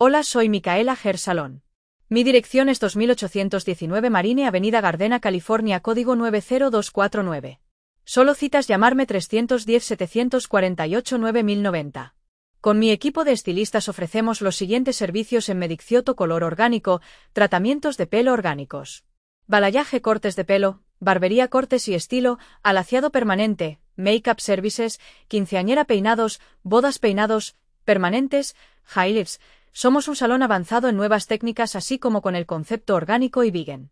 Hola, soy Micaela Gersalón. Mi dirección es 2819 Marine Avenida Gardena, California, código 90249. Solo citas llamarme 310-748-9090. Con mi equipo de estilistas ofrecemos los siguientes servicios en Medicioto color orgánico, tratamientos de pelo orgánicos. Balayaje cortes de pelo, barbería cortes y estilo, alaciado permanente, make-up services, quinceañera peinados, bodas peinados, permanentes, highlights... Somos un salón avanzado en nuevas técnicas así como con el concepto orgánico y vegan.